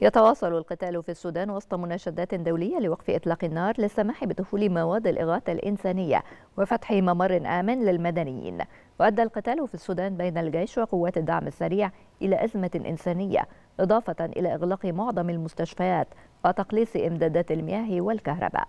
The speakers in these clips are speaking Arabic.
يتواصل القتال في السودان وسط مناشدات دولية لوقف إطلاق النار للسماح بدخول مواد الإغاثة الإنسانية وفتح ممر آمن للمدنيين وأدى القتال في السودان بين الجيش وقوات الدعم السريع إلى أزمة إنسانية إضافة إلى إغلاق معظم المستشفيات وتقليص إمدادات المياه والكهرباء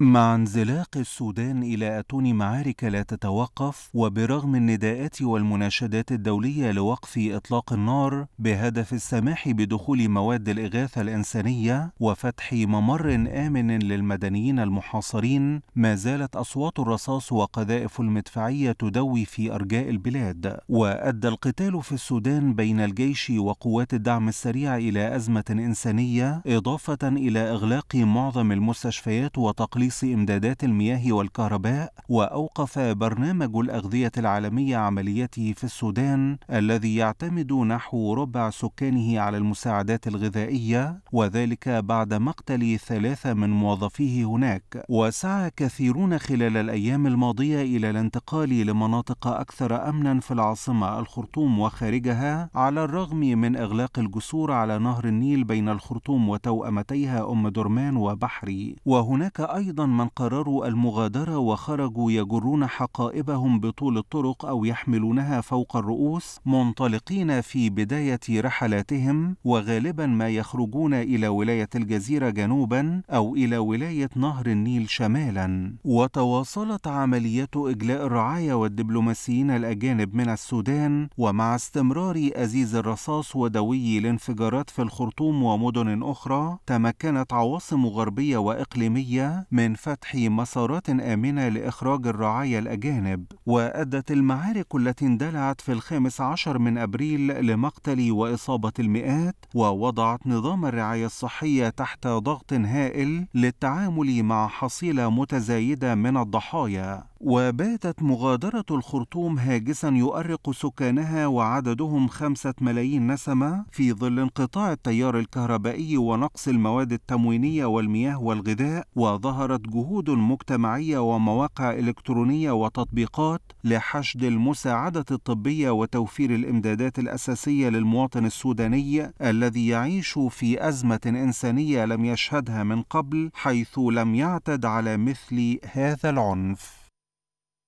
مع انزلاق السودان إلى أتون معارك لا تتوقف وبرغم النداءات والمناشدات الدولية لوقف إطلاق النار بهدف السماح بدخول مواد الإغاثة الإنسانية وفتح ممر آمن للمدنيين المحاصرين ما زالت أصوات الرصاص وقذائف المدفعية تدوي في أرجاء البلاد وأدى القتال في السودان بين الجيش وقوات الدعم السريع إلى أزمة إنسانية إضافة إلى إغلاق معظم المستشفيات وتقليل تقليص إمدادات المياه والكهرباء وأوقف برنامج الأغذية العالمية عمليته في السودان الذي يعتمد نحو ربع سكانه على المساعدات الغذائية وذلك بعد مقتل ثلاثة من موظفيه هناك وسعى كثيرون خلال الأيام الماضية إلى الانتقال لمناطق أكثر أمنا في العاصمة الخرطوم وخارجها على الرغم من إغلاق الجسور على نهر النيل بين الخرطوم وتوأمتيها أم درمان وبحري وهناك أيضا أيضا من قرروا المغادرة وخرجوا يجرون حقائبهم بطول الطرق أو يحملونها فوق الرؤوس منطلقين في بداية رحلاتهم وغالبا ما يخرجون إلى ولاية الجزيرة جنوبا أو إلى ولاية نهر النيل شمالا وتواصلت عمليات إجلاء الرعاية والدبلوماسيين الأجانب من السودان ومع استمرار أزيز الرصاص ودوي الانفجارات في الخرطوم ومدن أخرى تمكنت عواصم غربية وإقليمية من من فتح مسارات آمنة لإخراج الرعايا الأجانب وأدت المعارك التي اندلعت في الخامس عشر من أبريل لمقتل وإصابة المئات ووضعت نظام الرعاية الصحية تحت ضغط هائل للتعامل مع حصيلة متزايدة من الضحايا وباتت مغادرة الخرطوم هاجسا يؤرق سكانها وعددهم خمسة ملايين نسمة في ظل انقطاع التيار الكهربائي ونقص المواد التموينية والمياه والغذاء وظهرت جهود مجتمعية ومواقع إلكترونية وتطبيقات لحشد المساعدة الطبية وتوفير الإمدادات الأساسية للمواطن السوداني الذي يعيش في أزمة إنسانية لم يشهدها من قبل حيث لم يعتد على مثل هذا العنف